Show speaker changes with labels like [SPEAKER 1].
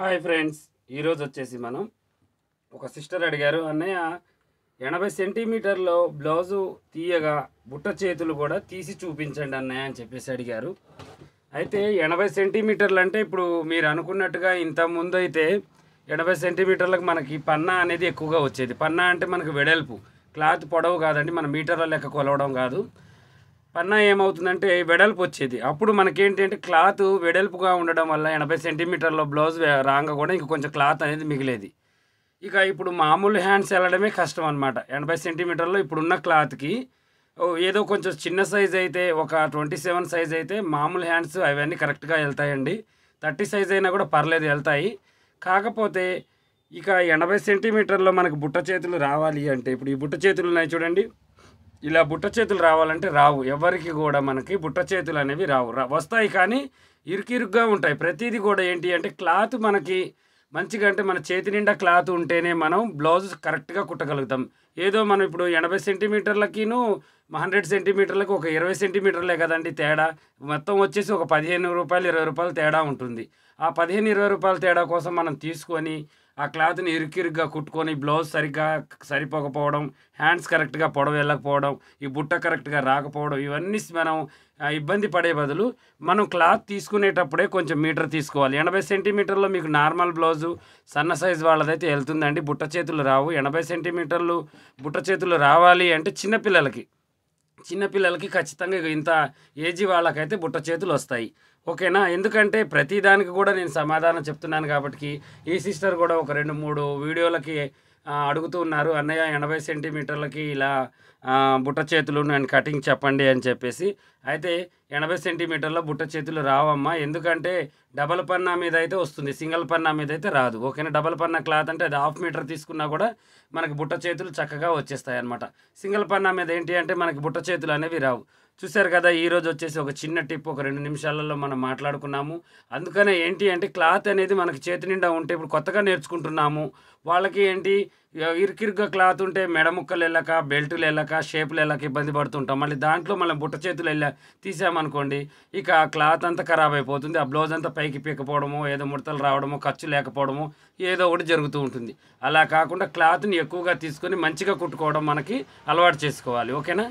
[SPEAKER 1] hi friends ఈరోజు వచ్చేసి మనం ఒక సిస్టర్ అడిగారు అన్నయ్య ఎనభై సెంటీమీటర్లో బ్లౌజు తీయగా బుట్ట చేతులు కూడా తీసి చూపించండి అన్నయ్య అని చెప్పేసి అడిగారు అయితే ఎనభై సెంటీమీటర్లు అంటే ఇప్పుడు మీరు అనుకున్నట్టుగా ఇంత ముందు అయితే ఎనభై సెంటీమీటర్లకు మనకి పన్నా అనేది ఎక్కువగా వచ్చేది పన్నా అంటే మనకు వెడల్పు క్లాత్ పొడవు కాదండి మన మీటర్ల లెక్క కొలవడం కాదు పన్నా ఏమవుతుందంటే వెడల్పు వచ్చేది అప్పుడు మనకేంటంటే క్లాత్ వెడల్పుగా ఉండడం వల్ల ఎనభై సెంటీమీటర్లో బ్లౌజ్ రాగా కూడా ఇంక కొంచెం క్లాత్ అనేది మిగిలేది ఇక ఇప్పుడు మామూలు హ్యాండ్స్ వెళ్ళడమే కష్టం అనమాట ఎనభై సెంటీమీటర్లో ఇప్పుడున్న క్లాత్కి ఏదో కొంచెం చిన్న సైజ్ అయితే ఒక ట్వంటీ సెవెన్ సైజ్ అయితే మామూలు హ్యాండ్స్ అవన్నీ కరెక్ట్గా వెళ్తాయండి థర్టీ సైజ్ అయినా కూడా పర్లేదు వెళ్తాయి కాకపోతే ఇక ఎనభై సెంటీమీటర్లో మనకు బుట్ట చేతులు రావాలి అంటే ఇప్పుడు ఈ బుట్ట చేతులు ఉన్నాయి చూడండి ఇలా బుట్ట చేతులు రావాలంటే రావు ఎవరికి కూడా మనకి బుట్ట చేతులు అనేవి రావు వస్తాయి కానీ ఇరుకిరుగ్గా ఉంటాయి ప్రతిదీ కూడా ఏంటి అంటే క్లాత్ మనకి మంచిగా అంటే మన చేతి నిండా క్లాత్ ఉంటేనే మనం బ్లౌజ్ కరెక్ట్గా కుట్టగలుగుతాం ఏదో మనం ఇప్పుడు ఎనభై సెంటీమీటర్లకిను హండ్రెడ్ సెంటీమీటర్లకు ఒక ఇరవై సెంటీమీటర్లే కదండి తేడా మొత్తం వచ్చేసి ఒక పదిహేను రూపాయలు ఇరవై రూపాయలు తేడా ఉంటుంది ఆ పదిహేను ఇరవై రూపాయల తేడా కోసం మనం తీసుకొని ఆ క్లాత్ని ఇరుకిరుగ్గా కుట్టుకొని బ్లౌజ్ సరిగ్గా సరిపోకపోవడం హ్యాండ్స్ కరెక్ట్గా పొడవ వెళ్ళకపోవడం ఈ బుట్ట కరెక్ట్గా రాకపోవడం ఇవన్నీ మనం ఇబ్బంది పడే బదులు మనం క్లాత్ తీసుకునేటప్పుడే కొంచెం మీటర్ తీసుకోవాలి ఎనభై సెంటీమీటర్లో మీకు నార్మల్ బ్లౌజు సన్న సైజ్ వాళ్ళదైతే వెళ్తుందండి బుట్ట చేతులు రావు ఎనభై సెంటీమీటర్లు బుట్ట చేతులు రావాలి అంటే చిన్నపిల్లలకి చిన్నపిల్లలకి ఖచ్చితంగా ఇంత ఏజీ వాళ్ళకైతే బుట్ట చేతులు వస్తాయి ఓకేనా ఎందుకంటే ప్రతిదానికి కూడా నేను సమాధానం చెప్తున్నాను కాబట్టి ఈ సిస్టర్ కూడా ఒక రెండు మూడు వీడియోలకి అడుగుతూ ఉన్నారు అన్నయ్య ఎనభై సెంటీమీటర్లకి ఇలా బుట్ట చేతులు నేను కటింగ్ చెప్పండి అని చెప్పేసి అయితే ఎనభై సెంటీమీటర్ల బుట్ట చేతులు రావమ్మా ఎందుకంటే డబల్ పన్నా మీద అయితే వస్తుంది సింగిల్ పన్నా మీద అయితే రాదు ఓకేనా డబల్ పన్నా క్లాత్ అంటే అది హాఫ్ మీటర్ తీసుకున్నా కూడా మనకి బుట్ట చేతులు చక్కగా వచ్చేస్తాయి అనమాట సింగిల్ పన్నా మీద ఏంటి అంటే మనకి బుట్ట చేతులు అనేవి రావు చూశారు కదా ఈరోజు వచ్చేసి ఒక చిన్న టిప్ ఒక రెండు నిమిషాలలో మనం మాట్లాడుకున్నాము అందుకనే ఏంటి అంటే క్లాత్ అనేది మనకి చేతి నిండా ఉంటే ఇప్పుడు కొత్తగా నేర్చుకుంటున్నాము వాళ్ళకి ఏంటి ఇరుకిరుగా క్లాత్ ఉంటే మెడ ముక్కలు వెళ్ళక బెల్టులు వెళ్ళక షేపులు వెళ్ళక ఇబ్బంది పడుతుంటాం మళ్ళీ దాంట్లో మనం బుట్ట చేతులు వెళ్ళా తీసామనుకోండి ఇక ఆ క్లాత్ అంతా ఖరాబ్ అయిపోతుంది ఆ బ్లౌజ్ అంతా పైకి పీకపోవడము ఏదో ముడతలు రావడము ఖర్చు లేకపోవడము ఏదో ఒకటి జరుగుతూ ఉంటుంది అలా కాకుండా క్లాత్ని ఎక్కువగా తీసుకొని మంచిగా కుట్టుకోవడం మనకి అలవాటు చేసుకోవాలి ఓకేనా